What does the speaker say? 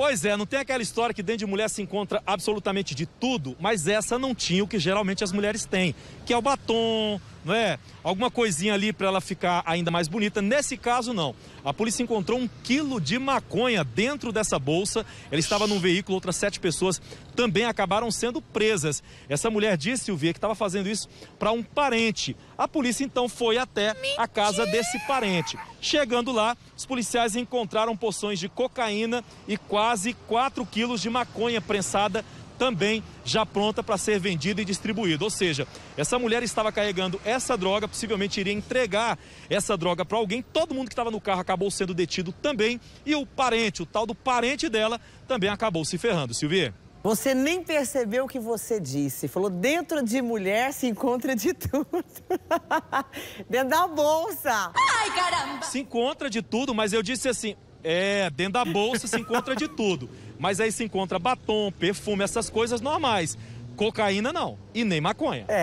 Pois é, não tem aquela história que dentro de mulher se encontra absolutamente de tudo, mas essa não tinha o que geralmente as mulheres têm, que é o batom, não é? Alguma coisinha ali para ela ficar ainda mais bonita. Nesse caso, não. A polícia encontrou um quilo de maconha dentro dessa bolsa. Ela estava num veículo, outras sete pessoas também acabaram sendo presas. Essa mulher disse, Silvia, que estava fazendo isso para um parente. A polícia então foi até a casa desse parente. Chegando lá, os policiais encontraram poções de cocaína e quase 4 quilos de maconha prensada também já pronta para ser vendida e distribuída. Ou seja, essa mulher estava carregando essa droga, possivelmente iria entregar essa droga para alguém. Todo mundo que estava no carro acabou sendo detido também e o parente, o tal do parente dela, também acabou se ferrando. Silvia. Você nem percebeu o que você disse. Falou, dentro de mulher se encontra de tudo. dentro da bolsa. Ai, caramba! Se encontra de tudo, mas eu disse assim, é, dentro da bolsa se encontra de tudo. Mas aí se encontra batom, perfume, essas coisas normais. Cocaína não. E nem maconha. É.